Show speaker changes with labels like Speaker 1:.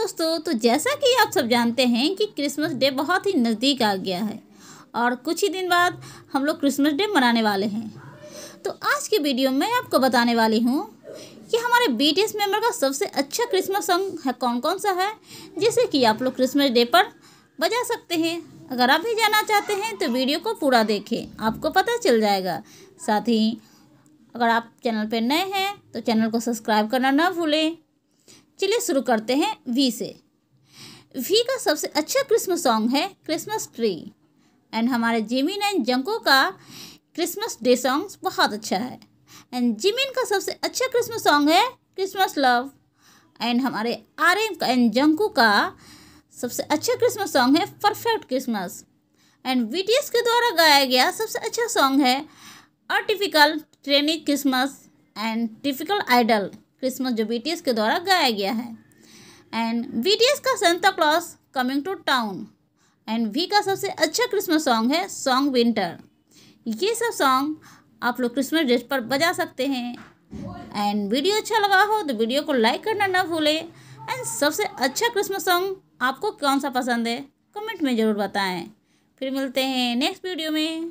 Speaker 1: दोस्तों तो जैसा कि आप सब जानते हैं कि क्रिसमस डे बहुत ही नज़दीक आ गया है और कुछ ही दिन बाद हम लोग क्रिसमस डे मनाने वाले हैं तो आज की वीडियो में आपको बताने वाली हूँ कि हमारे बी टी मेंबर का सबसे अच्छा क्रिसमस सॉन्ग है कौन कौन सा है जिसे कि आप लोग क्रिसमस डे पर बजा सकते हैं अगर आप भी जाना चाहते हैं तो वीडियो को पूरा देखें आपको पता चल जाएगा साथ ही अगर आप चैनल पर नए हैं तो चैनल को सब्सक्राइब करना ना भूलें चलिए शुरू करते हैं वी से वी का सबसे अच्छा क्रिसमस सॉन्ग है क्रिसमस ट्री एंड हमारे जिमिन एंड जंको का क्रिसमस डे सॉन्ग बहुत अच्छा है एंड जिमिन का सबसे अच्छा क्रिसमस सॉन्ग है क्रिसमस लव एंड हमारे आर एम एंड जंकू का सबसे अच्छा क्रिसमस सॉन्ग है परफेक्ट क्रिसमस एंड बी के द्वारा गाया गया सबसे अच्छा सॉन्ग है atypical trainee Christmas and typical idol Christmas जो बी के द्वारा गाया गया है एंड बी का Santa Claus coming to town and V का सबसे अच्छा क्रिसमस सॉन्ग है सॉन्ग विंटर ये सब सॉन्ग आप लोग क्रिसमस डेट पर बजा सकते हैं एंड वीडियो अच्छा लगा हो तो वीडियो को लाइक करना ना भूलें एंड सबसे अच्छा क्रिसमस सॉन्ग आपको कौन सा पसंद है कमेंट में ज़रूर बताएं फिर मिलते हैं नेक्स्ट वीडियो में